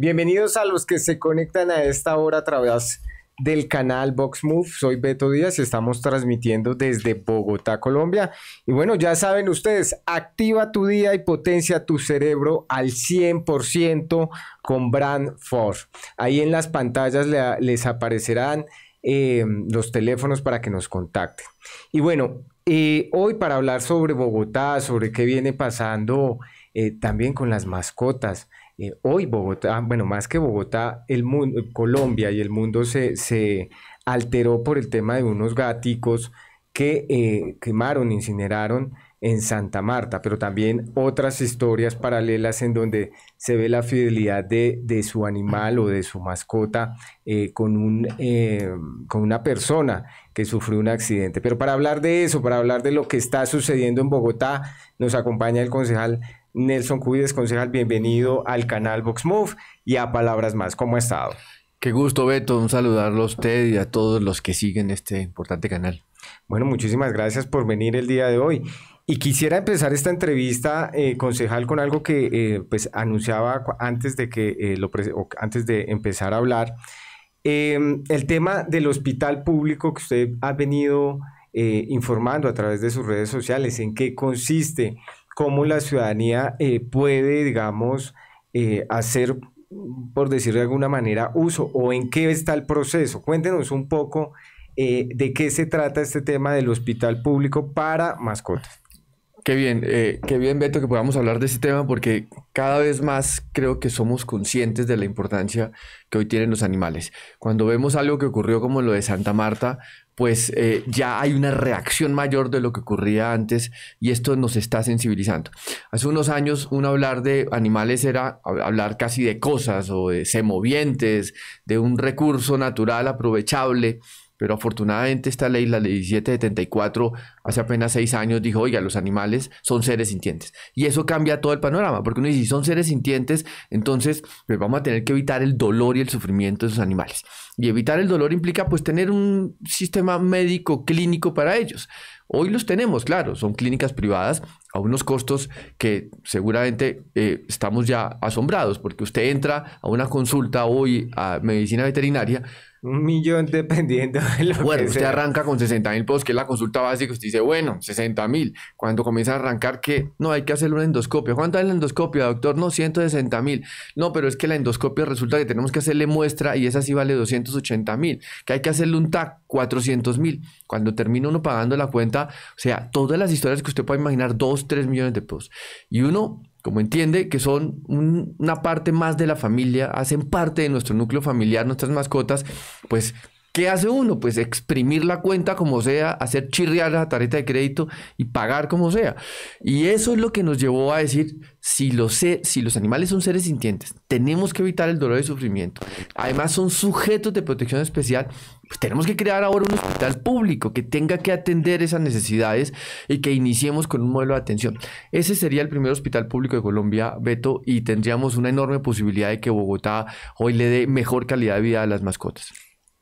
Bienvenidos a los que se conectan a esta hora a través del canal Box Move. Soy Beto Díaz y estamos transmitiendo desde Bogotá, Colombia. Y bueno, ya saben ustedes, activa tu día y potencia tu cerebro al 100% con Brand Force. Ahí en las pantallas les aparecerán eh, los teléfonos para que nos contacten. Y bueno, eh, hoy para hablar sobre Bogotá, sobre qué viene pasando eh, también con las mascotas eh, hoy Bogotá, ah, bueno, más que Bogotá, el mundo, eh, Colombia y el mundo se, alteró por el tema de unos gáticos que eh, quemaron, incineraron en Santa Marta, pero también otras historias paralelas en donde se ve la fidelidad de, su animal o de su mascota con, un, con una persona que sufrió un accidente. Pero para hablar de eso, para hablar de lo que está sucediendo en Bogotá, nos acompaña el concejal Nelson Cubides, concejal, bienvenido al canal Move y a Palabras Más. ¿Cómo ha estado? Qué gusto, Beto, un saludarlo a usted y a todos los que siguen este importante canal. Bueno, muchísimas gracias por venir el día de hoy. Y quisiera empezar esta entrevista, eh, concejal, con algo que eh, pues anunciaba antes de que eh, lo antes de empezar a hablar. Em, el tema del hospital público que usted ha venido informando a través de sus redes sociales, en qué consiste, cómo la ciudadanía eh, puede, digamos, eh, hacer, por decirlo de alguna manera, uso o en qué está el proceso. Cuéntenos un poco eh, de qué se trata este tema del hospital público para mascotas. Qué bien, eh, qué bien Beto que podamos hablar de este tema porque cada vez más creo que somos conscientes de la importancia que hoy tienen los animales. Cuando vemos algo que ocurrió como lo de Santa Marta, pues eh, ya hay una reacción mayor de lo que ocurría antes y esto nos está sensibilizando. Hace unos años un hablar de animales era hablar casi de cosas o de semovientes, de un recurso natural aprovechable pero afortunadamente esta ley, la ley 1774, hace apenas seis años dijo, oiga, los animales son seres sintientes. Y eso cambia todo el panorama, porque uno dice, si son seres sintientes, entonces pues vamos a tener que evitar el dolor y el sufrimiento de esos animales. Y evitar el dolor implica pues tener un sistema médico clínico para ellos. Hoy los tenemos, claro, son clínicas privadas a unos costos que seguramente eh, estamos ya asombrados, porque usted entra a una consulta hoy a medicina veterinaria un millón dependiendo de lo bueno, usted arranca con 60 mil pesos, que es la consulta básica, usted dice, bueno, 60 mil. Cuando comienza a arrancar, que no, hay que hacerle una endoscopia. ¿Cuánto es la endoscopia, doctor? No, 160 mil. No, pero es que la endoscopia resulta que tenemos que hacerle muestra y esa sí vale 280 mil. Que hay que hacerle un TAC, 400 mil. Cuando termina uno pagando la cuenta, o sea, todas las historias que usted pueda imaginar, 2, 3 millones de pesos. Y uno como entiende, que son una parte más de la familia, hacen parte de nuestro núcleo familiar, nuestras mascotas, pues ¿Qué hace uno? Pues exprimir la cuenta como sea, hacer chirriar la tarjeta de crédito y pagar como sea. Y eso es lo que nos llevó a decir, si los, si los animales son seres sintientes, tenemos que evitar el dolor y sufrimiento. Además son sujetos de protección especial, pues tenemos que crear ahora un hospital público que tenga que atender esas necesidades y que iniciemos con un modelo de atención. Ese sería el primer hospital público de Colombia, Beto, y tendríamos una enorme posibilidad de que Bogotá hoy le dé mejor calidad de vida a las mascotas.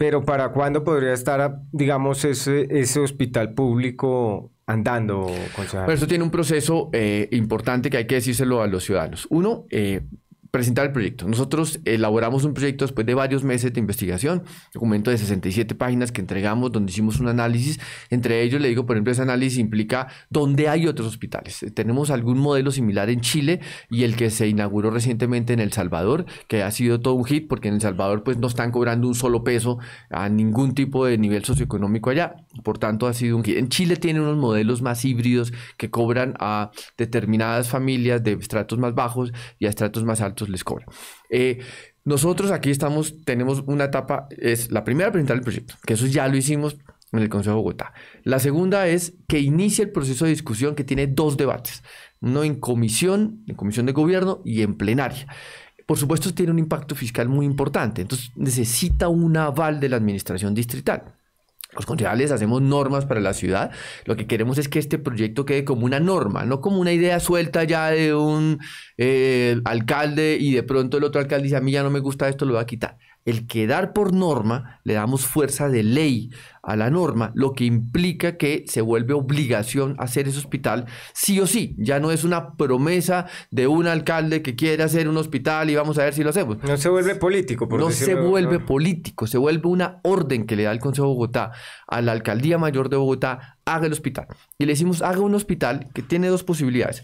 Pero ¿para cuándo podría estar, digamos, ese, ese hospital público andando, concejal? Pero eso tiene un proceso eh, importante que hay que decírselo a los ciudadanos. Uno, eh, presentar el proyecto. Nosotros elaboramos un proyecto después de varios meses de investigación, documento de 67 páginas que entregamos, donde hicimos un análisis. Entre ellos, le digo, por ejemplo, ese análisis implica dónde hay otros hospitales. Eh, tenemos algún modelo similar en Chile y el que se inauguró recientemente en El Salvador, que ha sido todo un hit, porque en El Salvador pues no están cobrando un solo peso a ningún tipo de nivel socioeconómico allá. Por tanto, ha sido En Chile tiene unos modelos más híbridos que cobran a determinadas familias de estratos más bajos y a estratos más altos les cobran. Eh, nosotros aquí estamos, tenemos una etapa, es la primera, presentar el proyecto, que eso ya lo hicimos en el Consejo de Bogotá. La segunda es que inicie el proceso de discusión que tiene dos debates, uno en comisión, en comisión de gobierno y en plenaria por supuesto tiene un impacto fiscal muy importante. Entonces necesita un aval de la administración distrital. Los concejales hacemos normas para la ciudad. Lo que queremos es que este proyecto quede como una norma, no como una idea suelta ya de un eh, alcalde y de pronto el otro alcalde dice, a mí ya no me gusta esto, lo voy a quitar el quedar por norma, le damos fuerza de ley a la norma, lo que implica que se vuelve obligación hacer ese hospital sí o sí. Ya no es una promesa de un alcalde que quiere hacer un hospital y vamos a ver si lo hacemos. No se vuelve político, por No se vuelve político, se vuelve una orden que le da el Consejo de Bogotá a la Alcaldía Mayor de Bogotá, haga el hospital. Y le decimos, haga un hospital que tiene dos posibilidades.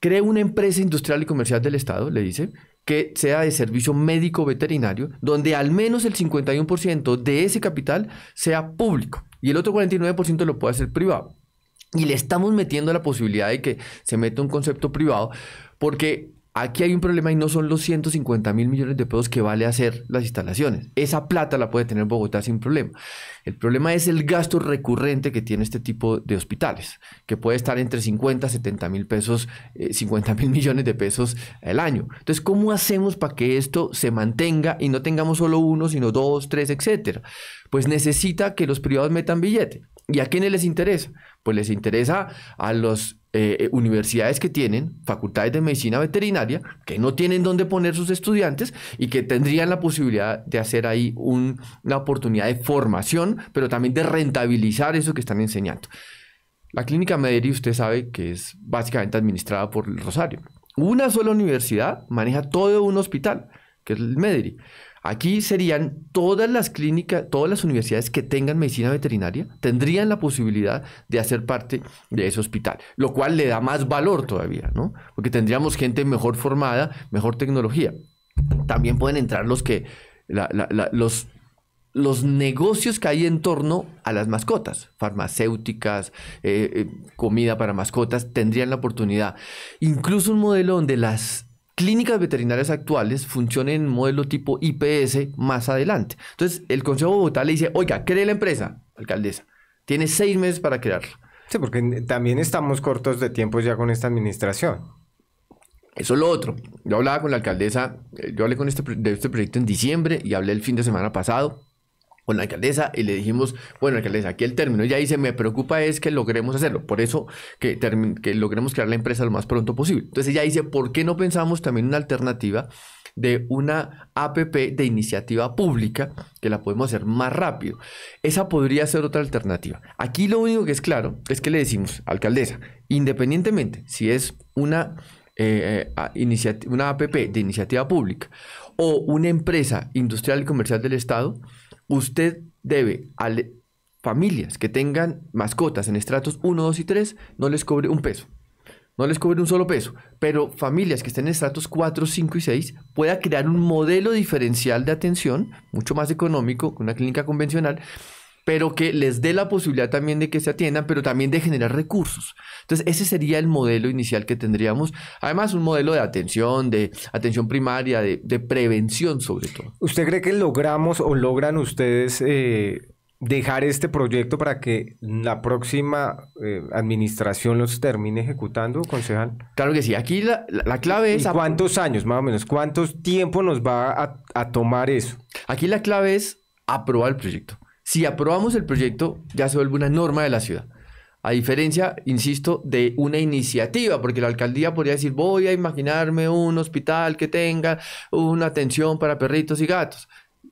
Cree una empresa industrial y comercial del Estado, le dice, que sea de servicio médico veterinario, donde al menos el 51% de ese capital sea público y el otro 49% lo pueda hacer privado. Y le estamos metiendo la posibilidad de que se meta un concepto privado, porque Aquí hay un problema y no son los 150 mil millones de pesos que vale hacer las instalaciones. Esa plata la puede tener Bogotá sin problema. El problema es el gasto recurrente que tiene este tipo de hospitales, que puede estar entre 50, 70 mil pesos, 50 eh, mil millones de pesos al año. Entonces, ¿cómo hacemos para que esto se mantenga y no tengamos solo uno, sino dos, tres, etcétera? Pues necesita que los privados metan billete. ¿Y a quiénes les interesa? Pues les interesa a los eh, eh, universidades que tienen facultades de medicina veterinaria, que no tienen dónde poner sus estudiantes y que tendrían la posibilidad de hacer ahí una oportunidad de formación, pero también de rentabilizar eso que están enseñando. La clínica Mederi, usted sabe que es básicamente administrada por el Rosario. Una sola universidad maneja todo un hospital, que es el Mederi. Aquí serían todas las clínicas, todas las universidades que tengan medicina veterinaria tendrían la posibilidad de hacer parte de ese hospital, lo cual le da más valor todavía, ¿no? Porque tendríamos gente mejor formada, mejor tecnología. También pueden entrar los que los los negocios que hay en torno a las mascotas, farmacéuticas, eh, eh, comida para mascotas, tendrían la oportunidad. Incluso un modelo donde las clínicas veterinarias actuales funcionen en modelo tipo IPS más adelante. Entonces, el Consejo Bogotá le dice, oiga, cree la empresa, alcaldesa, tiene seis meses para crearla. Sí, porque también estamos cortos de tiempo ya con esta administración. Eso es lo otro. Yo hablaba con la alcaldesa, eh, yo hablé con este, de este proyecto en diciembre y hablé el fin de semana pasado con la alcaldesa y le dijimos, bueno, alcaldesa, aquí el término. ya dice, me preocupa es que logremos hacerlo. Por eso que, logremos crear la empresa lo más pronto posible. Entonces ella dice, ¿por qué no pensamos también una alternativa de una APP de iniciativa pública que la podemos hacer más rápido? Esa podría ser otra alternativa. Aquí lo único que es claro es que le decimos, alcaldesa, independientemente si es una eh, una APP de iniciativa pública o una empresa industrial y comercial del Estado, usted debe a familias que tengan mascotas en estratos 1, 2 y 3, no les cobre un peso. No les cobre un solo peso. Pero familias que estén en estratos 4, 5 y 6 pueda crear un modelo diferencial de atención, mucho más económico que una clínica convencional, pero que les dé la posibilidad también de que se atiendan, pero también de generar recursos. Entonces, ese sería el modelo inicial que tendríamos. Además, un modelo de atención, de atención primaria, de, prevención sobre todo. ¿Usted cree que logramos o logran ustedes eh, dejar este proyecto para que la próxima eh, administración los termine ejecutando, concejal? Claro que sí. Aquí la, clave es... ¿Y ¿Cuántos años, más o menos? ¿Cuántos tiempo nos va a tomar eso? Aquí la clave es aprobar el proyecto. Si aprobamos el proyecto, ya se vuelve una norma de la ciudad. A diferencia, insisto, de una iniciativa, porque la alcaldía podría decir, voy a imaginarme un hospital que tenga una atención para perritos y gatos.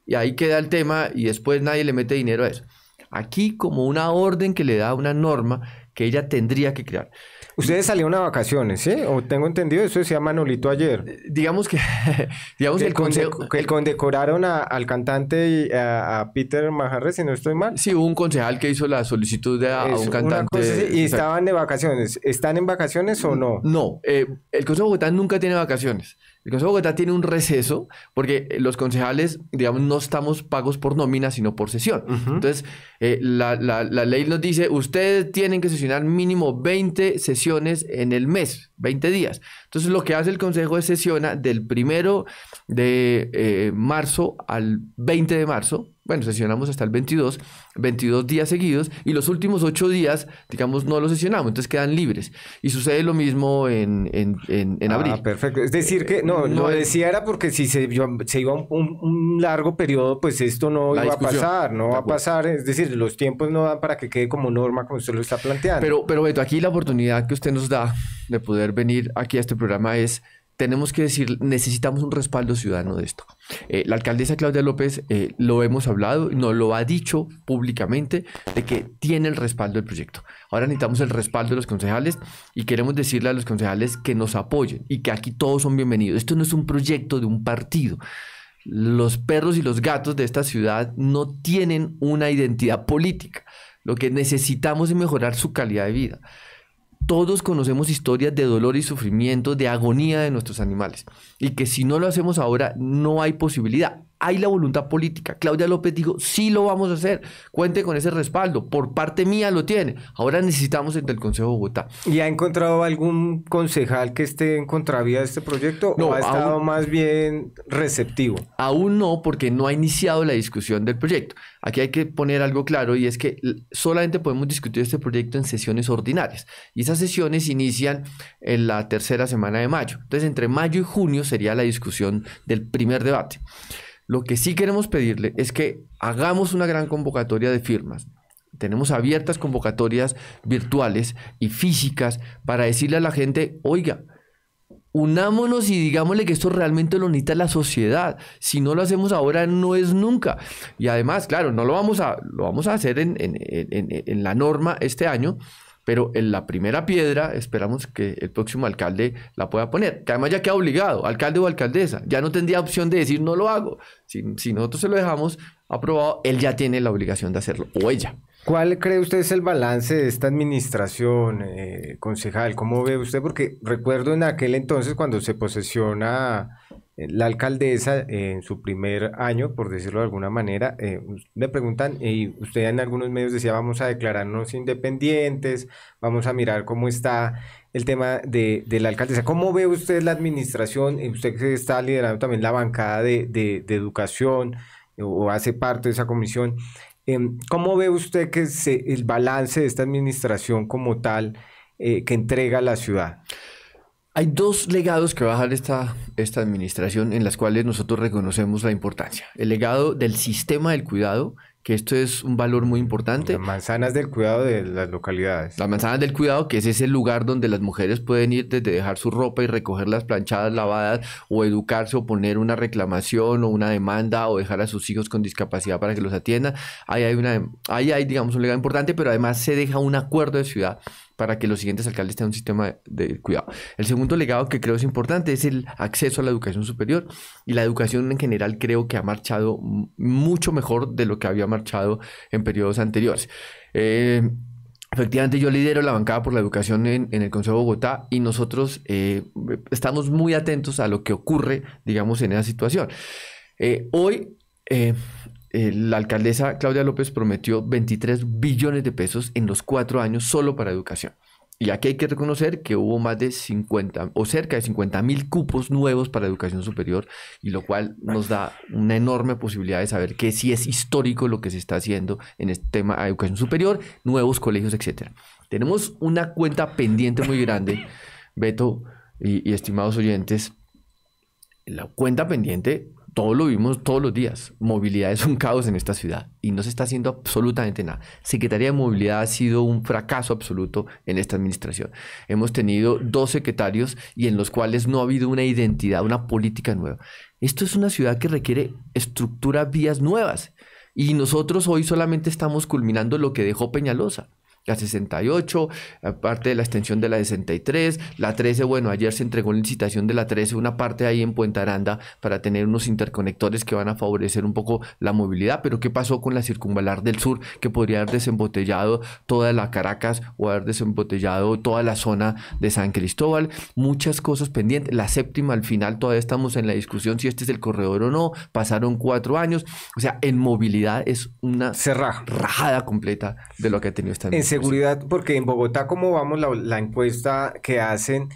Y ahí queda el tema y después nadie le mete dinero a eso. Aquí como una orden que le da una norma que ella tendría que crear. Ustedes salieron a vacaciones, ¿sí? O tengo entendido, eso decía Manolito ayer. Eh, digamos que... digamos el, que condecoraron al cantante a, Peter Majarre, si no estoy mal. Sí, hubo un concejal que hizo la solicitud de, a, un cantante. y estaban de vacaciones. ¿Están en vacaciones o no? No. Eh, el Consejo de Bogotá nunca tiene vacaciones. El Consejo de Bogotá tiene un receso porque eh, los concejales, digamos, no estamos pagos por nómina, sino por sesión. Entonces, eh, la, ley nos dice, ustedes tienen que sesionar mínimo 20 sesiones en el mes, 20 días. Entonces, lo que hace el Consejo es sesiona del primero de eh, marzo al 20 de marzo bueno, sesionamos hasta el 22, 22 días seguidos y los últimos 8 días, digamos, no los sesionamos, entonces quedan libres. Y sucede lo mismo en, en, en, ah, abril. Ah, perfecto. Es decir, eh, que no, lo decía era porque si se, iba un, un, largo periodo, pues esto no iba a pasar, no va a pasar. Es decir, los tiempos no dan para que quede como norma, como usted lo está planteando. Pero, pero Beto, aquí la oportunidad que usted nos da de poder venir aquí a este programa es tenemos que decir, necesitamos un respaldo ciudadano de esto. Eh, la alcaldesa Claudia López, eh, lo hemos hablado, nos lo ha dicho públicamente, de que tiene el respaldo del proyecto. Ahora necesitamos el respaldo de los concejales y queremos decirle a los concejales que nos apoyen y que aquí todos son bienvenidos. Esto no es un proyecto de un partido. Los perros y los gatos de esta ciudad no tienen una identidad política. Lo que necesitamos es mejorar su calidad de vida. Todos conocemos historias de dolor y sufrimiento, de agonía de nuestros animales. Y que si no lo hacemos ahora, no hay posibilidad hay la voluntad política. Claudia López dijo, sí lo vamos a hacer, cuente con ese respaldo, por parte mía lo tiene. Ahora necesitamos el del Consejo de Bogotá. ¿Y ha encontrado algún concejal que esté en contravía de este proyecto o ha estado más bien receptivo? Aún no, porque no ha iniciado la discusión del proyecto. Aquí hay que poner algo claro y es que solamente podemos discutir este proyecto en sesiones ordinarias y esas sesiones inician en la tercera semana de mayo. Entonces, entre mayo y junio sería la discusión del primer debate. Lo que sí queremos pedirle es que hagamos una gran convocatoria de firmas. Tenemos abiertas convocatorias virtuales y físicas para decirle a la gente, oiga, unámonos y digámosle que esto realmente lo necesita la sociedad. Si no lo hacemos ahora, no es nunca. Y además, claro, no lo vamos a, lo vamos a hacer en, en la norma este año, pero en la primera piedra esperamos que el próximo alcalde la pueda poner, que además ya queda obligado, alcalde o alcaldesa, ya no tendría opción de decir no lo hago, si, nosotros se lo dejamos aprobado, él ya tiene la obligación de hacerlo, o ella. ¿Cuál cree usted es el balance de esta administración, eh, concejal? ¿Cómo ve usted? Porque recuerdo en aquel entonces cuando se posesiona la alcaldesa eh, en su primer año, por decirlo de alguna manera, le eh, preguntan, y usted en algunos medios decía, vamos a declararnos independientes, vamos a mirar cómo está el tema de, la alcaldesa. ¿Cómo ve usted la administración? Eh, usted que está liderando también la bancada de, de, educación o hace parte de esa comisión. Em, ¿Cómo ve usted que se, el balance de esta administración como tal que entrega la ciudad? Hay dos legados que va a dejar esta, esta administración en las cuales nosotros reconocemos la importancia. El legado del sistema del cuidado, que esto es un valor muy importante. Las manzanas del cuidado de las localidades. Las manzanas del cuidado, que es ese lugar donde las mujeres pueden ir desde dejar su ropa y recoger las planchadas, lavadas, o educarse, o poner una reclamación, o una demanda, o dejar a sus hijos con discapacidad para que los atiendan. Ahí hay, una, ahí hay digamos, un legado importante, pero además se deja un acuerdo de ciudad para que los siguientes alcaldes tengan un sistema de cuidado. El segundo legado que creo es importante es el acceso a la educación superior y la educación en general creo que ha marchado mucho mejor de lo que había marchado en periodos anteriores. Eh, efectivamente, yo lidero la bancada por la educación en, el Consejo de Bogotá y nosotros eh, estamos muy atentos a lo que ocurre, digamos, en esa situación. Eh, hoy, eh, la alcaldesa Claudia López prometió 23 billones de pesos en los cuatro años solo para educación. Y aquí hay que reconocer que hubo más de 50 o cerca de 50 mil cupos nuevos para educación superior, y lo cual nos da una enorme posibilidad de saber que si es histórico lo que se está haciendo en este tema de educación superior, nuevos colegios, etc. Tenemos una cuenta pendiente muy grande, Beto y estimados oyentes. La cuenta pendiente todo lo vimos todos los días. Movilidad es un caos en esta ciudad y no se está haciendo absolutamente nada. Secretaría de Movilidad ha sido un fracaso absoluto en esta administración. Hemos tenido dos secretarios y en los cuales no ha habido una identidad, una política nueva. Esto es una ciudad que requiere estructura, vías nuevas. Y nosotros hoy solamente estamos culminando lo que dejó Peñalosa la 68, aparte de la extensión de la 63, la 13, bueno, ayer se entregó la licitación de la 13 una parte ahí en Puente Aranda para tener unos interconectores que van a favorecer un poco la movilidad, pero ¿qué pasó con la circunvalar del sur que podría haber desembotellado toda la Caracas o haber desembotellado toda la zona de San Cristóbal? Muchas cosas pendientes, la séptima al final todavía estamos en la discusión si este es el corredor o no, pasaron cuatro años, o sea, en movilidad es una cerrada rajada completa de lo que ha tenido esta seguridad porque en Bogotá, como vamos, la, encuesta que hacen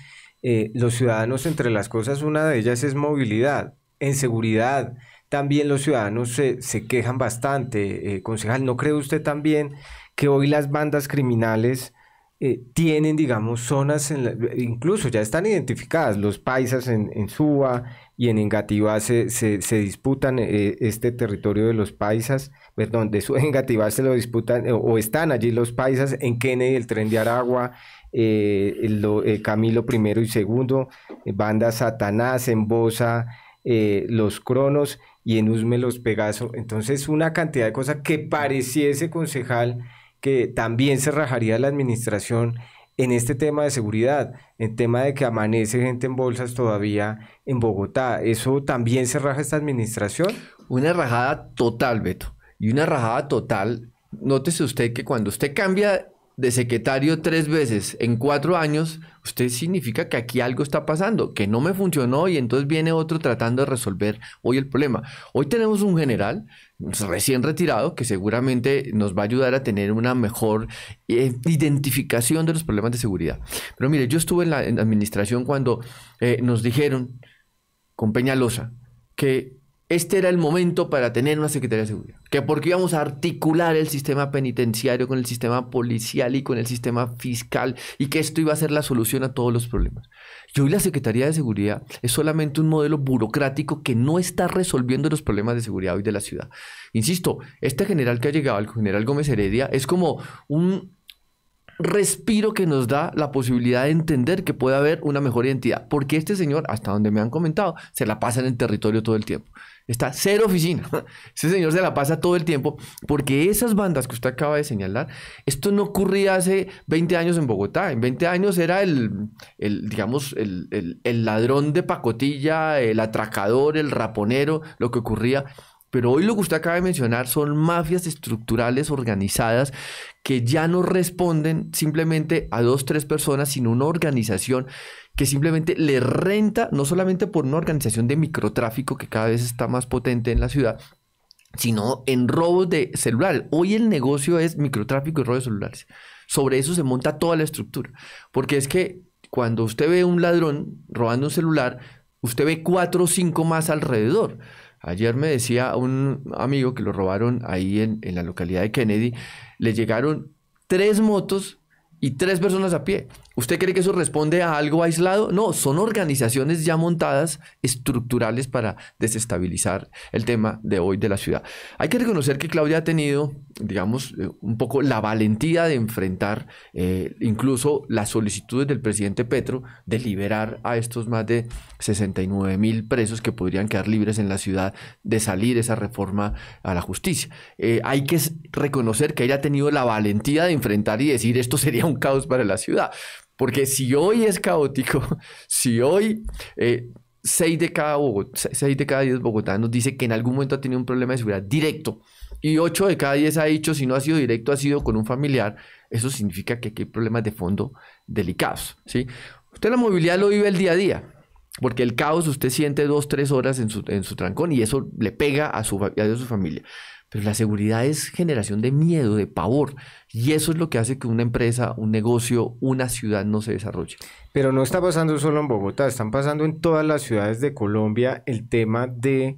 eh, los ciudadanos, entre las cosas, una de ellas es movilidad, en seguridad. También los ciudadanos se, quejan bastante. Eh, concejal, ¿no cree usted también que hoy las bandas criminales eh, tienen, digamos, zonas, incluso ya están identificadas, los paisas en, en Suba, y en Engativá se, se, disputan eh, este territorio de los paisas, perdón, de su se lo disputan eh, o están allí los paisas, en Kennedy el tren de Aragua, eh, Camilo I y segundo, banda Satanás, en Bosa, los Cronos y en Usme los Pegaso. Entonces una cantidad de cosas que pareciese concejal que también se rajaría la administración en este tema de seguridad, en tema de que amanece gente en bolsas todavía en Bogotá. ¿Eso también se raja esta administración? Una rajada total, Beto. Y una rajada total. Nótese usted que cuando usted cambia de secretario tres veces en cuatro años, usted significa que aquí algo está pasando, que no me funcionó y entonces viene otro tratando de resolver hoy el problema. Hoy tenemos un general recién retirado que seguramente nos va a ayudar a tener una mejor eh, identificación de los problemas de seguridad. Pero mire, yo estuve en la, administración cuando eh, nos dijeron con Peñalosa que este era el momento para tener una Secretaría de Seguridad. Que porque íbamos a articular el sistema penitenciario con el sistema policial y con el sistema fiscal y que esto iba a ser la solución a todos los problemas. Y hoy la Secretaría de Seguridad es solamente un modelo burocrático que no está resolviendo los problemas de seguridad hoy de la ciudad. Insisto, este general que ha llegado, el general Gómez Heredia, es como un respiro que nos da la posibilidad de entender que puede haber una mejor identidad. Porque este señor, hasta donde me han comentado, se la pasa en el territorio todo el tiempo. Está cero oficina. Ese señor se la pasa todo el tiempo porque esas bandas que usted acaba de señalar, esto no ocurría hace 20 años en Bogotá. En 20 años era el, el digamos, el ladrón de pacotilla, el atracador, el raponero, lo que ocurría pero hoy lo que usted acaba de mencionar son mafias estructurales organizadas que ya no responden simplemente a dos, tres personas, sino una organización que simplemente le renta, no solamente por una organización de microtráfico que cada vez está más potente en la ciudad, sino en robos de celular. Hoy el negocio es microtráfico y robos de celulares. Sobre eso se monta toda la estructura. Porque es que cuando usted ve un ladrón robando un celular, usted ve cuatro o cinco más alrededor. Ayer me decía un amigo que lo robaron ahí en, la localidad de Kennedy, le llegaron tres motos y tres personas a pie. ¿Usted cree que eso responde a algo aislado? No, son organizaciones ya montadas, estructurales para desestabilizar el tema de hoy de la ciudad. Hay que reconocer que Claudia ha tenido, digamos, eh, un poco la valentía de enfrentar eh, incluso las solicitudes del presidente Petro de liberar a estos más de 69 mil presos que podrían quedar libres en la ciudad de salir esa reforma a la justicia. Eh, hay que reconocer que ella ha tenido la valentía de enfrentar y decir esto sería un caos para la ciudad. Porque si hoy es caótico, si hoy eh, 6 de cada, de cada 10 bogotanos dice que en algún momento ha tenido un problema de seguridad directo y 8 de cada 10 ha dicho si no ha sido directo ha sido con un familiar, eso significa que aquí hay problemas de fondo delicados. ¿sí? Usted la movilidad lo vive el día a día. Porque el caos usted siente dos, tres horas en su, en trancón y eso le pega a su, a su familia. Pero la seguridad es generación de miedo, de pavor. Y eso es lo que hace que una empresa, un negocio, una ciudad no se desarrolle. Pero no está pasando solo en Bogotá, están pasando en todas las ciudades de Colombia el tema de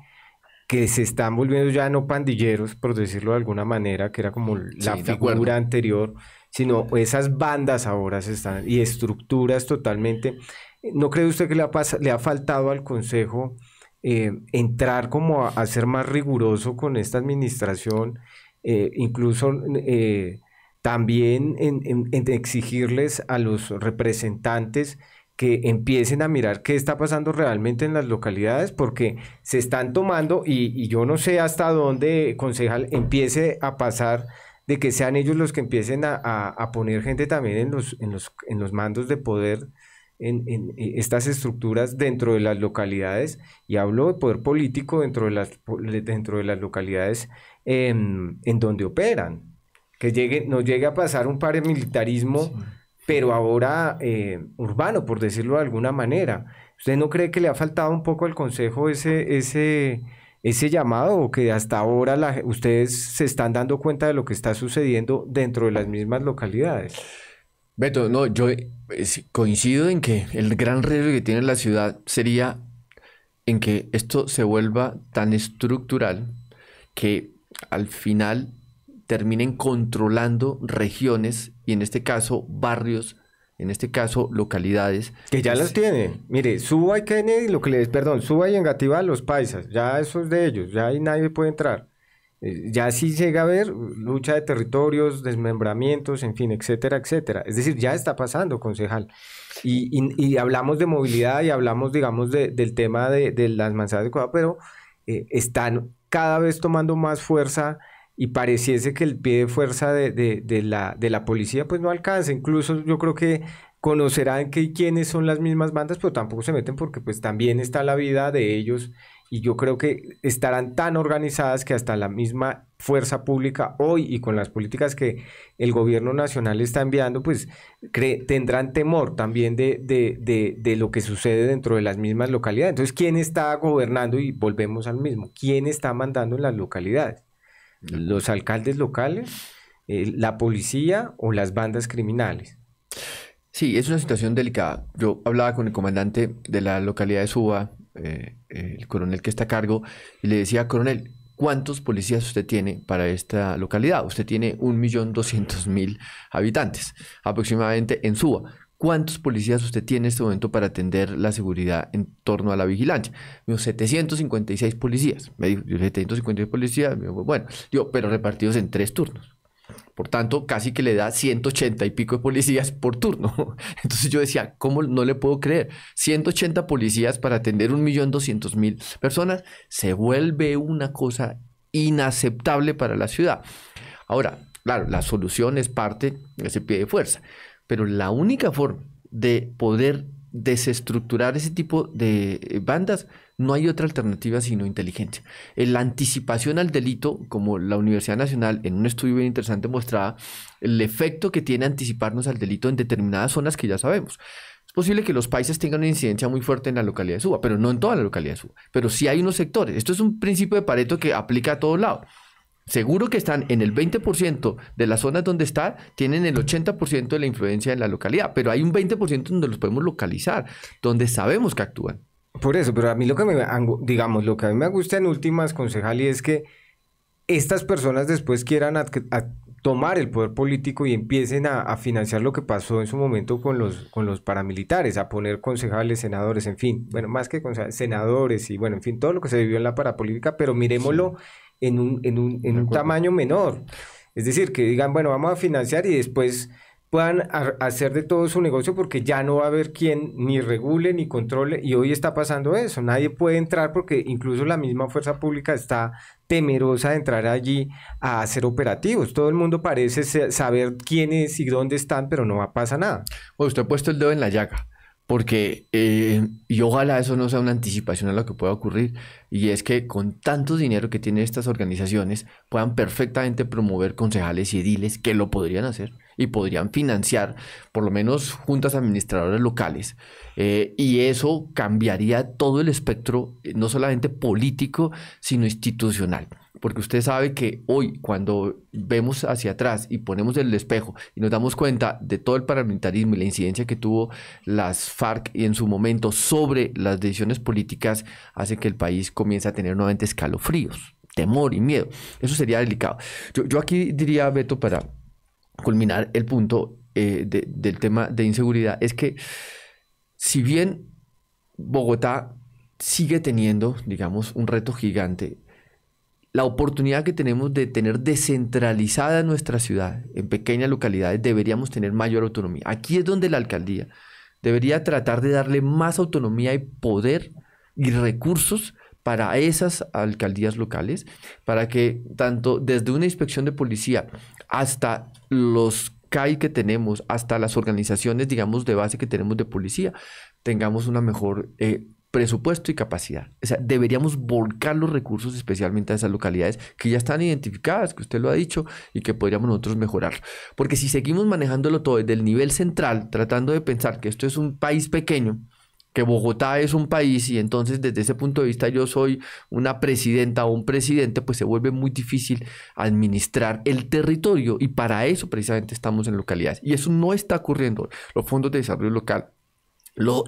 que se están volviendo ya no pandilleros, por decirlo de alguna manera, que era como la figura anterior, sino esas bandas ahora se están y estructuras totalmente. ¿No cree usted que le ha, le ha faltado al Consejo? Eh, entrar como a, ser más riguroso con esta administración, eh, incluso eh, también en, exigirles a los representantes que empiecen a mirar qué está pasando realmente en las localidades, porque se están tomando, y, yo no sé hasta dónde, concejal, empiece a pasar de que sean ellos los que empiecen a, poner gente también en los, en los, en los mandos de poder en, e, estas estructuras dentro de las localidades, y hablo de poder político dentro de las, dentro de las localidades em, en donde operan. Que llegue, no llegue a pasar un paramilitarismo, pero ahora eh, urbano, por decirlo de alguna manera. ¿Usted no cree que le ha faltado un poco al Consejo ese, ese, ese llamado o que hasta ahora ustedes se están dando cuenta de lo que está sucediendo dentro de las mismas localidades? Beto, no, yo eh, coincido en que el gran riesgo que tiene la ciudad sería en que esto se vuelva tan estructural que al final terminen controlando regiones y en este caso barrios, en este caso localidades. Que ya las tiene. Mire, Suba y Kennedy, lo que les, perdón, Suba y Engativá, los paisas, ya esos de ellos, ya ahí nadie puede entrar. Eh, ya sí llega a haber lucha de territorios, desmembramientos, en fin, etcétera, etcétera. Es decir, ya está pasando, concejal. Y, hablamos de movilidad y hablamos, digamos, del tema de, las manzanas de Cuba, pero eh, están cada vez tomando más fuerza y pareciese que el pie de fuerza de, la, de la policía pues no alcanza. Incluso yo creo que conocerán que, quiénes son las mismas bandas, pero tampoco se meten porque pues también está la vida de ellos y yo creo que estarán tan organizadas que hasta la misma fuerza pública hoy y con las políticas que el gobierno nacional está enviando, pues tendrán temor también de, de, de, de, lo que sucede dentro de las mismas localidades. Entonces, ¿quién está gobernando? Y volvemos al mismo, ¿quién está mandando en las localidades? ¿Los alcaldes locales? Eh, ¿La policía o las bandas criminales? Sí, es una situación delicada. Yo hablaba con el comandante de la localidad de Suba eh, eh, el coronel que está a cargo y le decía, coronel, ¿cuántos policías usted tiene para esta localidad? Usted tiene 1.200.000 habitantes aproximadamente en Suba. ¿Cuántos policías usted tiene en este momento para atender la seguridad en torno a la vigilancia? Me dijo, 756 policías. Me dijo, 756 policías. bueno, yo pero repartidos en tres turnos. Por tanto, casi que le da 180 y pico de policías por turno. Entonces yo decía, ¿cómo no le puedo creer? 180 policías para atender 1.200.000 personas se vuelve una cosa inaceptable para la ciudad. Ahora, claro, la solución es parte de ese pie de fuerza, pero la única forma de poder desestructurar ese tipo de eh, bandas, no hay otra alternativa sino inteligencia. Eh, la anticipación al delito, como la Universidad Nacional en un estudio bien interesante mostraba, el efecto que tiene anticiparnos al delito en determinadas zonas que ya sabemos. Es posible que los países tengan una incidencia muy fuerte en la localidad de Suba, pero no en toda la localidad de Suba. Pero sí hay unos sectores. Esto es un principio de Pareto que aplica a todo lados Seguro que están en el 20% de las zonas donde están, tienen el 80% de la influencia en la localidad, pero hay un 20% donde los podemos localizar, donde sabemos que actúan. Por eso, pero a mí lo que me, digamos, lo que a mí me gusta en últimas, concejal, y es que estas personas después quieran tomar el poder político y empiecen a, financiar lo que pasó en su momento con los, con los paramilitares, a poner concejales, senadores, en fin, bueno, más que concejales, senadores y bueno, en fin, todo lo que se vivió en la parapolítica, pero miremoslo en un, en un, en un tamaño menor. Es decir, que digan, bueno, vamos a financiar y después puedan hacer de todo su negocio porque ya no va a haber quien ni regule ni controle y hoy está pasando eso, nadie puede entrar porque incluso la misma fuerza pública está temerosa de entrar allí a hacer operativos, todo el mundo parece saber quiénes y dónde están, pero no pasa nada. usted ha puesto el dedo en la llaga porque eh, y ojalá eso no sea una anticipación a lo que pueda ocurrir, y es que con tanto dinero que tienen estas organizaciones puedan perfectamente promover concejales y ediles que lo podrían hacer y podrían financiar por lo menos juntas administradoras locales. Eh, y eso cambiaría todo el espectro, eh, no solamente político, sino institucional porque usted sabe que hoy cuando vemos hacia atrás y ponemos el espejo y nos damos cuenta de todo el paramilitarismo y la incidencia que tuvo las FARC y en su momento sobre las decisiones políticas, hace que el país comience a tener nuevamente escalofríos, temor y miedo. Eso sería delicado. Yo, aquí diría, Beto, para culminar el punto eh, del tema de inseguridad, es que si bien Bogotá sigue teniendo, digamos, un reto gigante, la oportunidad que tenemos de tener descentralizada nuestra ciudad en pequeñas localidades, deberíamos tener mayor autonomía. Aquí es donde la alcaldía debería tratar de darle más autonomía y poder y recursos para esas alcaldías locales, para que tanto desde una inspección de policía hasta los CAI que tenemos, hasta las organizaciones, digamos, de base que tenemos de policía, tengamos una mejor eh, presupuesto y capacidad. O sea, deberíamos volcar los recursos especialmente a esas localidades que ya están identificadas, que usted lo ha dicho, y que podríamos nosotros mejorar. Porque si seguimos manejándolo todo desde el nivel central, tratando de pensar que esto es un país pequeño, que Bogotá es un país y entonces desde ese punto de vista yo soy una presidenta o un presidente, pues se vuelve muy difícil administrar el territorio y para eso precisamente estamos en localidades. Y eso no está ocurriendo. Los fondos de desarrollo local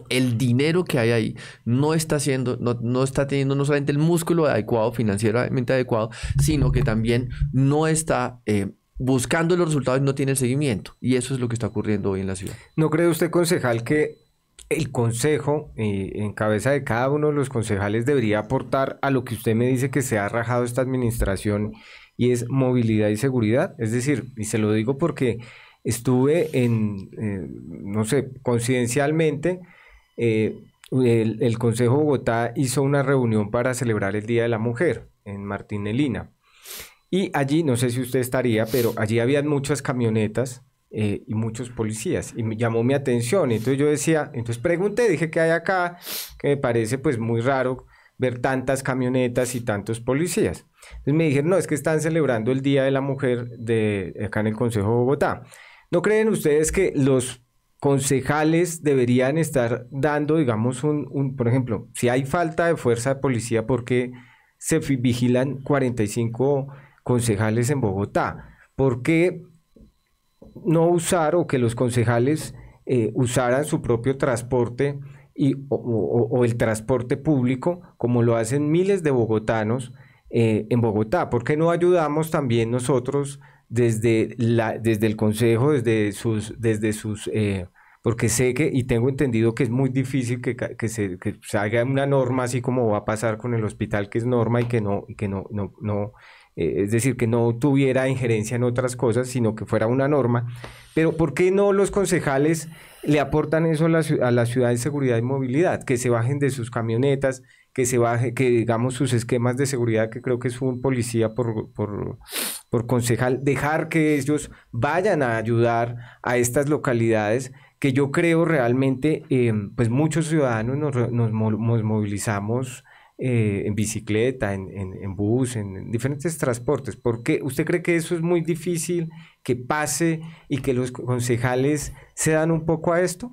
el dinero que hay ahí no está siendo, no, está teniendo no solamente el músculo adecuado, financieramente adecuado, sino que también no está eh, buscando los resultados y no tiene el seguimiento. Y eso es lo que está ocurriendo hoy en la ciudad. ¿No cree usted, concejal, que el consejo eh, en cabeza de cada uno de los concejales debería aportar a lo que usted me dice que se ha rajado esta administración y es movilidad y seguridad? Es decir, y se lo digo porque estuve en, eh, no sé, coincidencialmente, eh, el, Consejo de Bogotá hizo una reunión para celebrar el Día de la Mujer en Martinelina. Y allí, no sé si usted estaría, pero allí habían muchas camionetas eh, y muchos policías. Y me llamó mi atención. Entonces yo decía, entonces pregunté, dije que hay acá, que me parece pues muy raro ver tantas camionetas y tantos policías. Entonces me dijeron, no, es que están celebrando el Día de la Mujer de, acá en el Consejo de Bogotá. ¿No creen ustedes que los concejales deberían estar dando, digamos, un, por ejemplo, si hay falta de fuerza de policía, ¿por qué se vigilan 45 concejales en Bogotá? ¿Por qué no usar o que los concejales eh, usaran su propio transporte y, o, el transporte público, como lo hacen miles de bogotanos eh, en Bogotá? ¿Por qué no ayudamos también nosotros? desde, la, desde el Consejo, desde sus, desde sus eh, porque sé que, y tengo entendido que es muy difícil que, se, que una norma así como va a pasar con el hospital, que es norma y que no, y que no, no, eh, es decir, que no tuviera injerencia en otras cosas, sino que fuera una norma. Pero ¿por qué no los concejales le aportan eso a la, a la ciudad de seguridad y movilidad? Que se bajen de sus camionetas, que se baje, que digamos sus esquemas de seguridad, que creo que es un policía por, concejal, dejar que ellos vayan a ayudar a estas localidades que yo creo realmente, em, pues muchos ciudadanos nos, movilizamos eh, en bicicleta, en, bus, en, diferentes transportes. ¿Por qué? ¿Usted cree que eso es muy difícil que pase y que los concejales se dan un poco a esto?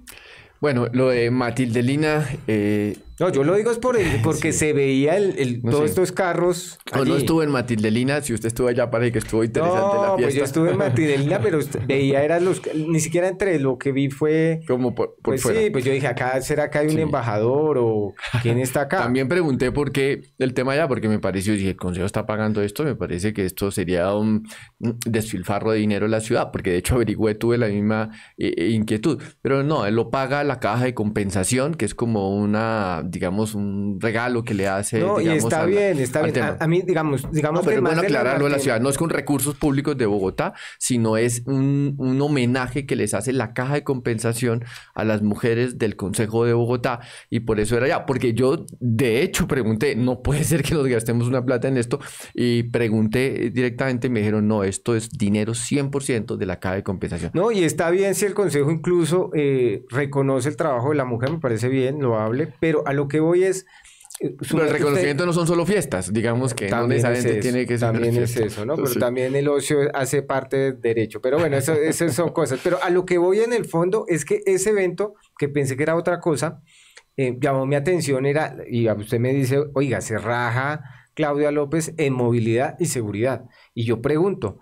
Bueno, lo de Matilde Lina... Eh no, yo lo digo es por el, porque se veía el, todos estos carros. Allí. No, no estuve en Matildelina, si usted estuvo allá parece que estuvo interesante la fiesta. Pues yo estuve en Matildelina, pero veía eran los ni siquiera entre lo que vi fue como por, pues sí, pues yo dije, acá será que hay un embajador o quién está acá. También pregunté por qué el tema allá porque me pareció si el consejo está pagando esto, me parece que esto sería un desfilfarro de dinero en la ciudad, porque de hecho averigüé tuve la misma eh, eh, inquietud, pero no, él lo paga la caja de compensación, que es como una digamos, un regalo que le hace. No, y está bien, está bien. A, mí, digamos, digamos. pero bueno aclararlo la, ciudad. No es con recursos públicos de Bogotá, sino es un, homenaje que les hace la caja de compensación a las mujeres del Consejo de Bogotá. Y por eso era ya. Porque yo, de hecho, pregunté, no puede ser que nos gastemos una plata en esto. Y pregunté directamente me dijeron, no, esto es dinero 100% de la caja de compensación. No, y está bien si el Consejo incluso eh, reconoce el trabajo de la mujer, me parece bien, lo hable, pero a lo que voy es... Pero eh, el reconocimiento no son solo fiestas, digamos que también no tiene que También es eso, ¿no? Pero también el ocio hace parte del derecho. Pero bueno, eso, esas son cosas. Pero a lo que voy en el fondo es que ese evento, que pensé que era otra cosa, eh, llamó mi atención, era, y usted me dice, oiga, se raja Claudia López en movilidad y seguridad. Y yo pregunto,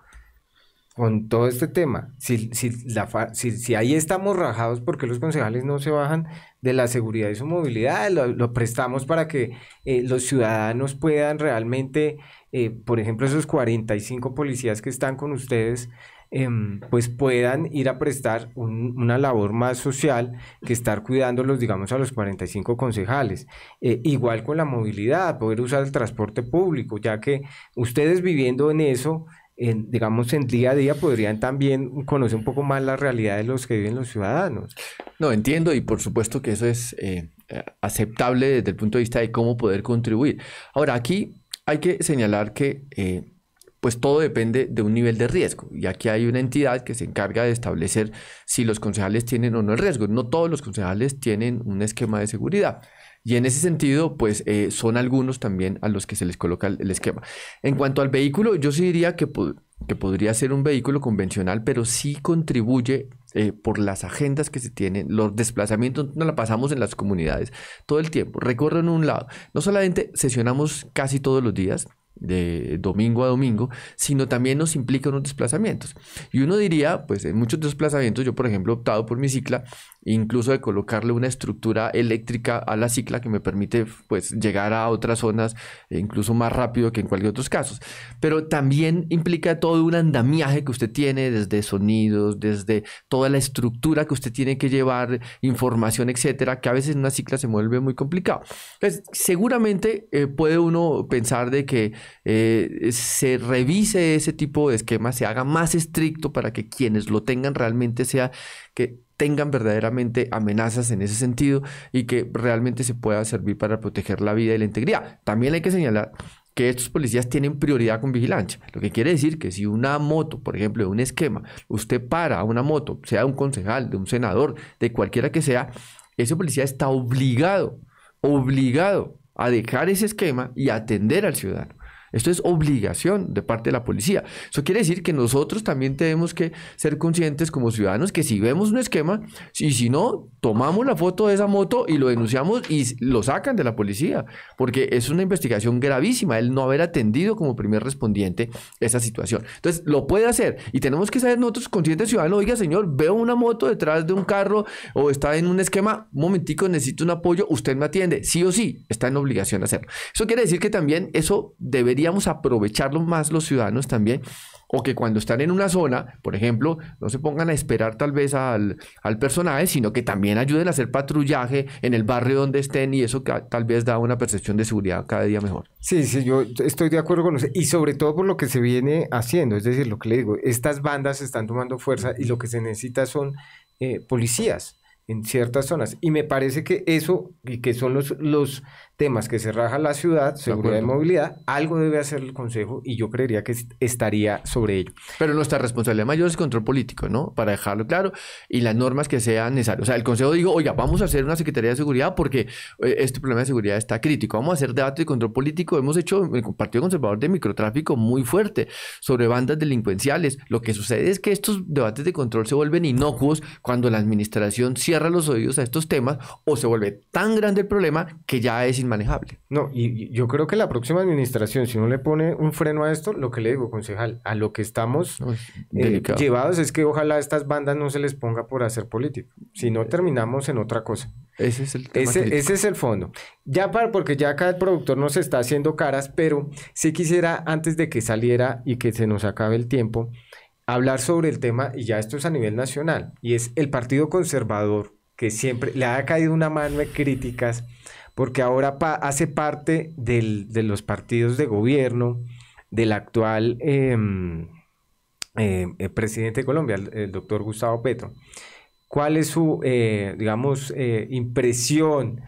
con todo este tema, si, si, ahí estamos rajados, porque los concejales no se bajan de la seguridad y su movilidad, lo, prestamos para que eh, los ciudadanos puedan realmente, eh, por ejemplo, esos 45 policías que están con ustedes, em, pues puedan ir a prestar una labor más social que estar cuidándolos, digamos, a los 45 concejales. Eh, igual con la movilidad, poder usar el transporte público, ya que ustedes viviendo en eso, digamos, en día a día podrían también conocer un poco más la realidad de los que viven los ciudadanos. No, entiendo y por supuesto que eso es eh, aceptable desde el punto de vista de cómo poder contribuir. Ahora, aquí hay que señalar que eh, pues todo depende de un nivel de riesgo y aquí hay una entidad que se encarga de establecer si los concejales tienen o no el riesgo. No todos los concejales tienen un esquema de seguridad. Y en ese sentido, pues eh, son algunos también a los que se les coloca el, esquema. En cuanto al vehículo, yo sí diría que, que podría ser un vehículo convencional, pero sí contribuye eh, por las agendas que se tienen, los desplazamientos, no la pasamos en las comunidades todo el tiempo, recorren un lado. No solamente sesionamos casi todos los días, de domingo a domingo, sino también nos implica unos desplazamientos. Y uno diría, pues en muchos desplazamientos, yo por ejemplo he optado por mi cicla incluso de colocarle una estructura eléctrica a la cicla que me permite pues llegar a otras zonas e incluso más rápido que en cualquier otro caso. Pero también implica todo un andamiaje que usted tiene desde sonidos, desde toda la estructura que usted tiene que llevar, información, etcétera, que a veces en una cicla se vuelve muy complicado. pues seguramente eh, puede uno pensar de que eh, se revise ese tipo de esquema, se haga más estricto para que quienes lo tengan realmente sea que tengan verdaderamente amenazas en ese sentido y que realmente se pueda servir para proteger la vida y la integridad. También hay que señalar que estos policías tienen prioridad con vigilancia. Lo que quiere decir que si una moto, por ejemplo, de un esquema, usted para a una moto, sea de un concejal, de un senador, de cualquiera que sea, ese policía está obligado, obligado a dejar ese esquema y atender al ciudadano. Esto es obligación de parte de la policía. Eso quiere decir que nosotros también tenemos que ser conscientes como ciudadanos que si vemos un esquema, y si no, tomamos la foto de esa moto y lo denunciamos y lo sacan de la policía, porque es una investigación gravísima el no haber atendido como primer respondiente esa situación. Entonces, lo puede hacer y tenemos que saber nosotros conscientes ciudadanos, oiga señor, veo una moto detrás de un carro o está en un esquema, un momentico, necesito un apoyo, usted me atiende, sí o sí, está en obligación de hacerlo. Eso quiere decir que también eso debería deberíamos aprovecharlo más los ciudadanos también, o que cuando están en una zona, por ejemplo, no se pongan a esperar tal vez al, personaje, sino que también ayuden a hacer patrullaje en el barrio donde estén y eso tal vez da una percepción de seguridad cada día mejor. Sí, sí, yo estoy de acuerdo con usted y sobre todo por lo que se viene haciendo, es decir, lo que le digo, estas bandas están tomando fuerza y lo que se necesita son eh, policías, en ciertas zonas. Y me parece que eso, y que son los, los temas que se raja la ciudad, seguridad y movilidad, algo debe hacer el Consejo y yo creería que estaría sobre ello. Pero nuestra responsabilidad mayor es control político, ¿no? Para dejarlo claro y las normas que sean necesarias. O sea, el Consejo dijo, oiga, vamos a hacer una Secretaría de Seguridad porque eh, este problema de seguridad está crítico. Vamos a hacer debate de control político. Hemos hecho el Partido Conservador de microtráfico muy fuerte sobre bandas delincuenciales. Lo que sucede es que estos debates de control se vuelven inocuos cuando la administración cierra los oídos a estos temas o se vuelve tan grande el problema que ya es manejable No, y yo creo que la próxima administración, si no le pone un freno a esto, lo que le digo, concejal, a lo que estamos eh, llevados es que ojalá estas bandas no se les ponga por hacer político, si no terminamos en otra cosa. Ese es el ese, ese, es el fondo. Ya para, porque ya cada el productor nos está haciendo caras, pero sí quisiera, antes de que saliera y que se nos acabe el tiempo, hablar sobre el tema, y ya esto es a nivel nacional, y es el Partido Conservador, que siempre le ha caído una mano de críticas porque ahora hace parte de los partidos de gobierno del actual em, eh, eh, presidente de Colombia, el, doctor Gustavo Petro. ¿Cuál es su, eh, digamos, impresión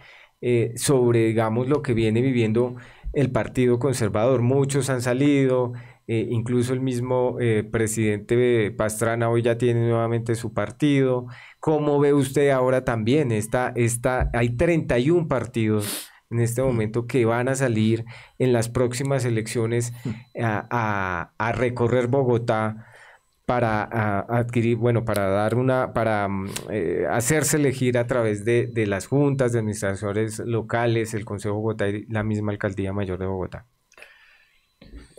sobre, digamos, lo que viene viviendo el Partido Conservador? Muchos han salido, eh, incluso el mismo eh, presidente Pastrana hoy ya tiene nuevamente su partido. ¿Cómo ve usted ahora también? Esta, esta, hay 31 partidos en este mm. momento que van a salir en las próximas elecciones mm. a, recorrer Bogotá para adquirir, bueno, para dar una, para mm, eh, hacerse elegir a través de, de las juntas de administradores locales, el Consejo de Bogotá y la misma Alcaldía Mayor de Bogotá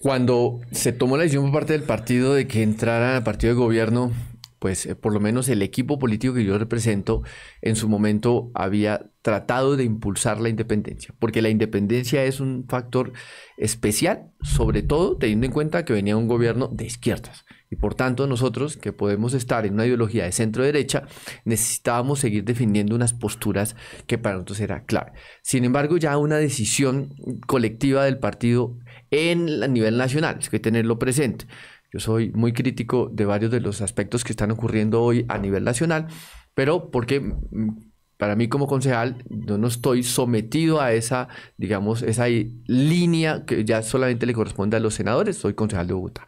cuando se tomó la decisión por parte del partido de que entrara al partido de gobierno, pues eh, por lo menos el equipo político que yo represento en su momento había tratado de impulsar la independencia, porque la independencia es un factor especial, sobre todo teniendo en cuenta que venía un gobierno de izquierdas. Y por tanto nosotros, que podemos estar en una ideología de centro derecha, necesitábamos seguir defendiendo unas posturas que para nosotros era clave. Sin embargo, ya una decisión colectiva del partido en el nivel nacional. Hay que tenerlo presente. Yo soy muy crítico de varios de los aspectos que están ocurriendo hoy a nivel nacional, pero porque mm, para mí como concejal yo no estoy sometido a esa, digamos, esa línea que ya solamente le corresponde a los senadores, soy concejal de Bogotá.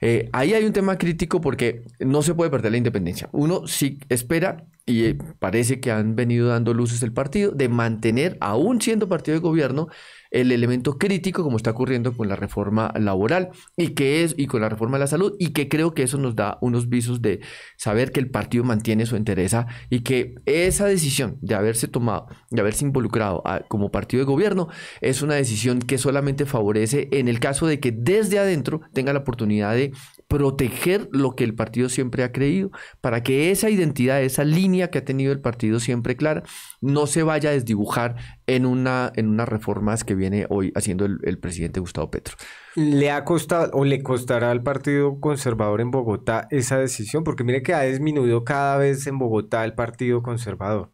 Eh, ahí hay un tema crítico porque no se puede perder la independencia. Uno, sí espera y eh, parece que han venido dando luces el partido, de mantener, aún siendo partido de gobierno, el elemento crítico como está ocurriendo con la reforma laboral y que es y con la reforma de la salud y que creo que eso nos da unos visos de saber que el partido mantiene su entereza y que esa decisión de haberse tomado, de haberse involucrado ah, como partido de gobierno es una decisión que solamente favorece en el caso de que desde adentro tenga la oportunidad de proteger lo que el partido siempre ha creído, para que esa identidad, esa línea que ha tenido el partido siempre clara, no se vaya a desdibujar en, una, en unas reformas que viene hoy haciendo el, presidente Gustavo Petro. ¿Le ha costado o le costará al Partido Conservador en Bogotá esa decisión? Porque mire que ha disminuido cada vez en Bogotá el Partido Conservador.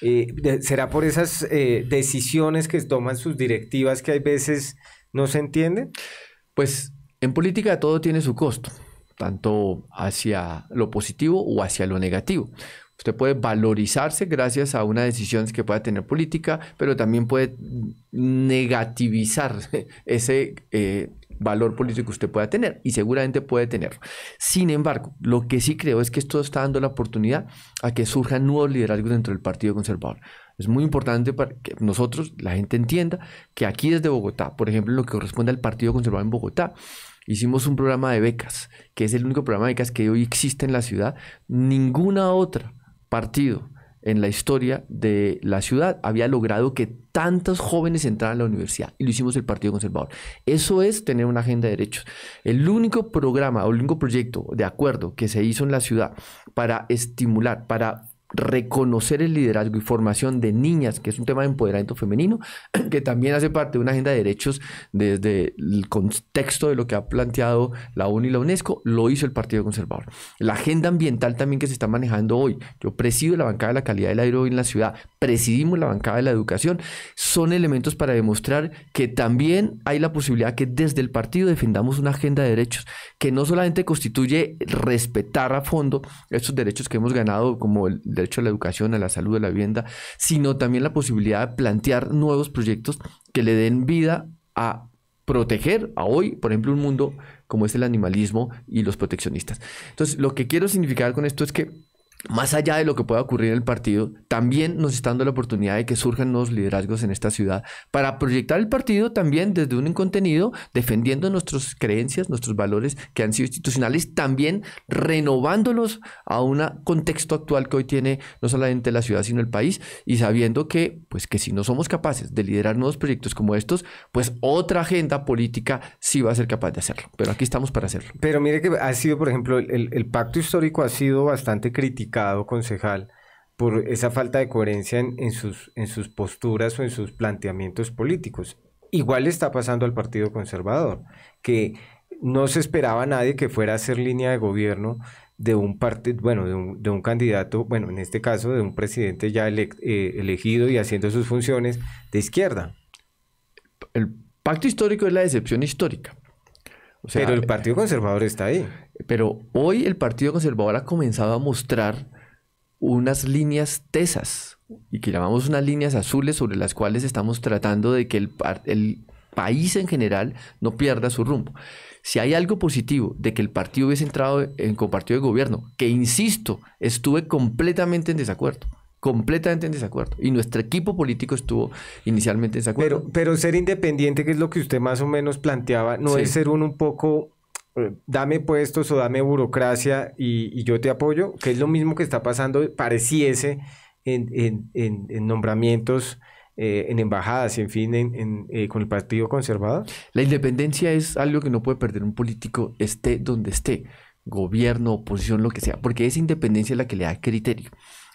Eh, ¿Será por esas eh, decisiones que toman sus directivas que a veces no se entienden? Pues en política todo tiene su costo, tanto hacia lo positivo o hacia lo negativo. Usted puede valorizarse gracias a una decisión que pueda tener política, pero también puede negativizar ese eh, valor político que usted pueda tener y seguramente puede tener. Sin embargo, lo que sí creo es que esto está dando la oportunidad a que surjan nuevos liderazgos dentro del Partido Conservador. Es muy importante para que nosotros, la gente entienda que aquí desde Bogotá, por ejemplo, lo que corresponde al Partido Conservador en Bogotá, hicimos un programa de becas, que es el único programa de becas que hoy existe en la ciudad. Ninguna otra partido en la historia de la ciudad había logrado que tantos jóvenes entraran a la universidad y lo hicimos el Partido Conservador. Eso es tener una agenda de derechos. El único programa o el único proyecto de acuerdo que se hizo en la ciudad para estimular, para reconocer el liderazgo y formación de niñas, que es un tema de empoderamiento femenino, que también hace parte de una agenda de derechos desde el contexto de lo que ha planteado la ONU y la UNESCO, lo hizo el Partido Conservador. La agenda ambiental también que se está manejando hoy, yo presido la bancada de la calidad del aire hoy en la ciudad, presidimos la bancada de la educación, son elementos para demostrar que también hay la posibilidad que desde el partido defendamos una agenda de derechos que no solamente constituye respetar a fondo estos derechos que hemos ganado como el derecho a la educación, a la salud, a la vivienda, sino también la posibilidad de plantear nuevos proyectos que le den vida a proteger a hoy, por ejemplo, un mundo como es el animalismo y los proteccionistas. Entonces, lo que quiero significar con esto es que más allá de lo que pueda ocurrir en el partido, también nos está dando la oportunidad de que surjan nuevos liderazgos en esta ciudad para proyectar el partido también desde un contenido, defendiendo nuestras creencias, nuestros valores que han sido institucionales, también renovándolos a un contexto actual que hoy tiene no solamente la ciudad, sino el país, y sabiendo que, pues que si no somos capaces de liderar nuevos proyectos como estos, pues otra agenda política sí va a ser capaz de hacerlo. Pero aquí estamos para hacerlo. Pero mire que ha sido, por ejemplo, el pacto histórico ha sido bastante crítico concejal, por esa falta de coherencia en, sus, posturas o en sus planteamientos políticos. Igual le está pasando al Partido Conservador, que no se esperaba a nadie que fuera a ser línea de gobierno de un partido, bueno, de un, candidato, bueno, en este caso de un presidente ya eh, elegido y haciendo sus funciones de izquierda. El pacto histórico es la decepción histórica pero el eh, Partido Conservador está ahí. Pero hoy el Partido Conservador ha comenzado a mostrar unas líneas tesas y que llamamos unas líneas azules sobre las cuales estamos tratando de que el, el país en general no pierda su rumbo. Si hay algo positivo de que el partido hubiese entrado en compartido de gobierno, que insisto, estuve completamente en desacuerdo completamente en desacuerdo. Y nuestro equipo político estuvo inicialmente en desacuerdo. Pero, ser independiente, que es lo que usted más o menos planteaba, no es ser uno un poco, eh, dame puestos o dame burocracia y, yo te apoyo, que es lo mismo que está pasando, pareciese, en, en, en, nombramientos. Eh, en embajadas, en fin, eh, con el Partido Conservador? La independencia es algo que no puede perder un político, esté donde esté, gobierno, oposición, lo que sea, porque esa independencia es la que le da criterio.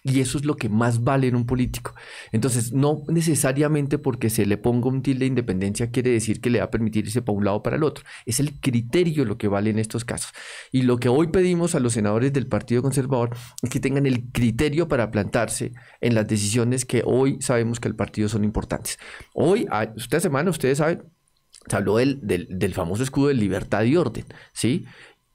Y eso es lo que más vale en un político. Entonces, no necesariamente porque se le ponga un tilde de independencia quiere decir que le va a permitir irse para un lado o para el otro. Es el criterio lo que vale en estos casos. Y lo que hoy pedimos a los senadores del Partido Conservador es que tengan el criterio para plantarse en las decisiones que hoy sabemos que el partido son importantes. Hoy, ah, esta semana, ustedes saben, se habló del, del, del, famoso escudo de libertad y orden, ¿sí?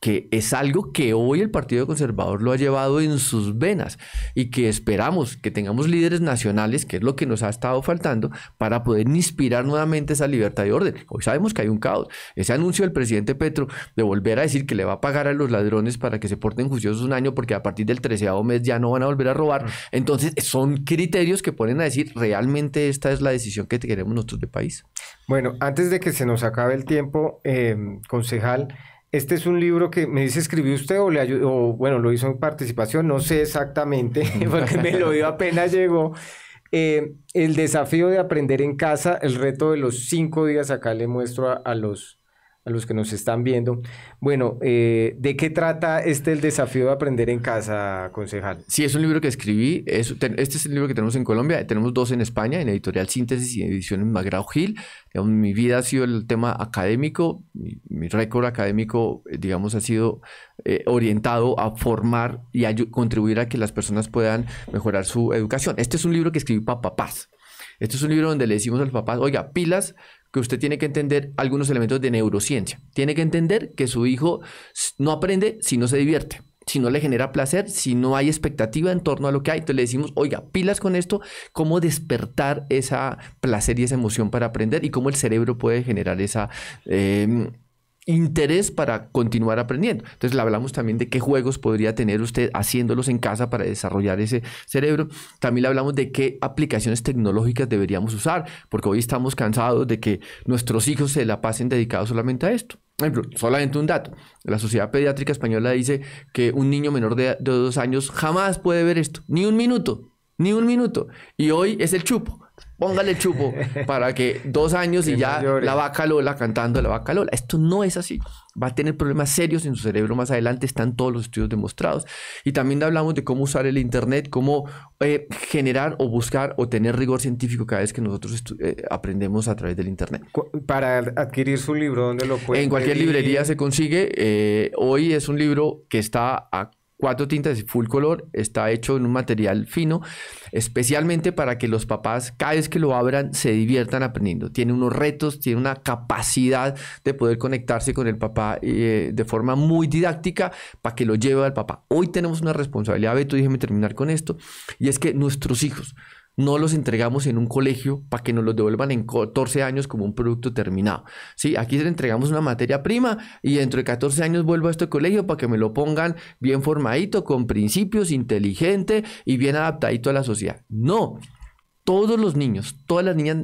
que es algo que hoy el Partido Conservador lo ha llevado en sus venas y que esperamos que tengamos líderes nacionales, que es lo que nos ha estado faltando, para poder inspirar nuevamente esa libertad de orden. Hoy sabemos que hay un caos. Ese anuncio del presidente Petro de volver a decir que le va a pagar a los ladrones para que se porten juiciosos un año porque a partir del treceado mes ya no van a volver a robar. Entonces son criterios que ponen a decir realmente esta es la decisión que queremos nosotros de país. Bueno, antes de que se nos acabe el tiempo, eh, concejal, este es un libro que me dice, ¿escribió usted o le ayudó? O, bueno, lo hizo en participación, no sé exactamente, porque me lo dio apenas llegó. Eh, el desafío de aprender en casa, el reto de los cinco días, acá le muestro a los a los que nos están viendo. Bueno, eh, ¿de qué trata este El desafío de aprender en casa, concejal? Sí, es un libro que escribí. Es, este es el libro que tenemos en Colombia. Tenemos dos en España, en Editorial Síntesis y Ediciones Magrao Gil. mi vida ha sido el tema académico. Mi, récord académico, eh, digamos, ha sido eh, orientado a formar y a contribuir a que las personas puedan mejorar su educación. Este es un libro que escribí para papás. Este es un libro donde le decimos al papá, oiga, pilas, que usted tiene que entender algunos elementos de neurociencia. Tiene que entender que su hijo no aprende si no se divierte, si no le genera placer, si no hay expectativa en torno a lo que hay. Entonces le decimos, oiga, pilas con esto, cómo despertar esa placer y esa emoción para aprender y cómo el cerebro puede generar esa, em, interés para continuar aprendiendo. Entonces le hablamos también de qué juegos podría tener usted haciéndolos en casa para desarrollar ese cerebro. También le hablamos de qué aplicaciones tecnológicas deberíamos usar, porque hoy estamos cansados de que nuestros hijos se la pasen dedicados solamente a esto. Por ejemplo, solamente un dato. La Sociedad Pediátrica Española dice que un niño menor de, dos años jamás puede ver esto, ni un minuto, ni un minuto. Y hoy es el chupo póngale chupo para que dos años y ya la vaca Lola cantando la vaca Lola. Esto no es así. Va a tener problemas serios en su cerebro más adelante, están todos los estudios demostrados. Y también hablamos de cómo usar el Internet, cómo eh, generar o buscar o tener rigor científico cada vez que nosotros eh, aprendemos a través del Internet. Para adquirir su libro, ¿dónde lo pueden En cualquier librería se consigue. Eh, hoy es un libro que está a cuatro tintas full color, está hecho en un material fino, especialmente para que los papás cada vez que lo abran se diviertan aprendiendo. Tiene unos retos, tiene una capacidad de poder conectarse con el papá eh, de forma muy didáctica para que lo lleve al papá. Hoy tenemos una responsabilidad, Beto, déjeme terminar con esto, y es que nuestros hijos no los entregamos en un colegio para que nos los devuelvan en 14 años como un producto terminado. ¿sí? Aquí le entregamos una materia prima y dentro de 14 años vuelvo a este colegio para que me lo pongan bien formadito, con principios, inteligente y bien adaptadito a la sociedad. No, todos los niños, todas las niñas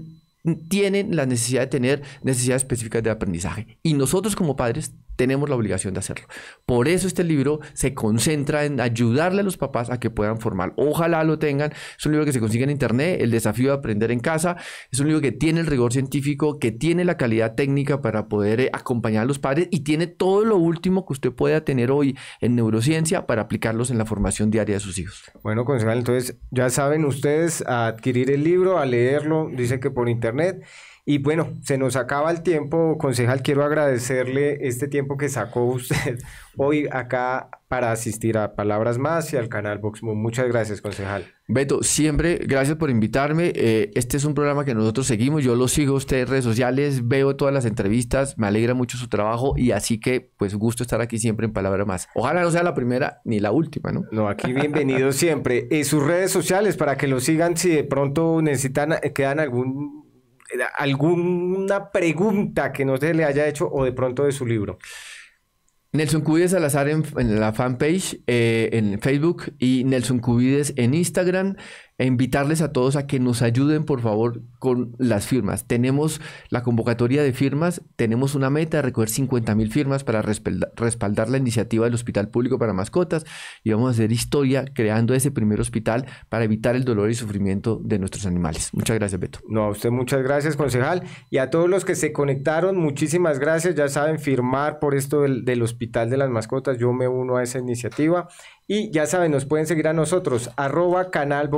tienen la necesidad de tener necesidades específicas de aprendizaje. Y nosotros como padres tenemos la obligación de hacerlo. Por eso este libro se concentra en ayudarle a los papás a que puedan formar. Ojalá lo tengan. Es un libro que se consigue en internet, El desafío de aprender en casa. Es un libro que tiene el rigor científico, que tiene la calidad técnica para poder eh, acompañar a los padres y tiene todo lo último que usted pueda tener hoy en neurociencia para aplicarlos en la formación diaria de sus hijos. Bueno, concejal, entonces ya saben ustedes a adquirir el libro, a leerlo, dice que por internet y bueno, se nos acaba el tiempo, concejal, quiero agradecerle este tiempo que sacó usted hoy acá para asistir a Palabras Más y al canal Voxmoon. Muchas gracias, concejal. Beto, siempre gracias por invitarme. Eh, este es un programa que nosotros seguimos, yo lo sigo a usted en redes sociales, veo todas las entrevistas, me alegra mucho su trabajo y así que pues gusto estar aquí siempre en Palabras Más. Ojalá no sea la primera ni la última, ¿no? No, aquí bienvenido siempre. Y sus redes sociales para que lo sigan si de pronto necesitan, eh, quedan algún eh, alguna pregunta que no se le haya hecho o de pronto de su libro. Nelson Cubides Salazar en, en la fanpage, eh, en Facebook y Nelson Cubides en Instagram e invitarles a todos a que nos ayuden, por favor, con las firmas. Tenemos la convocatoria de firmas, tenemos una meta de recoger 50 mil firmas para respaldar, la iniciativa del Hospital Público para Mascotas y vamos a hacer historia creando ese primer hospital para evitar el dolor y sufrimiento de nuestros animales. Muchas gracias, Beto. No, a usted muchas gracias, concejal. Y a todos los que se conectaron, muchísimas gracias. Ya saben, firmar por esto del Hospital de las Mascotas. Yo me uno a esa iniciativa. Y ya saben, nos pueden seguir a nosotros, arroba canal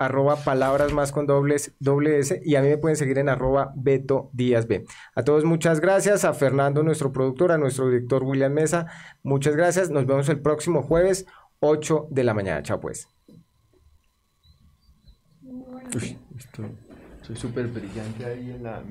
arroba palabras más con doble S, y a mí me pueden seguir en arroba Beto Díaz B. A todos muchas gracias, a Fernando, nuestro productor, a nuestro director William Mesa, muchas gracias, nos vemos el próximo jueves, 8 de la mañana, chao pues. súper brillante ahí en la...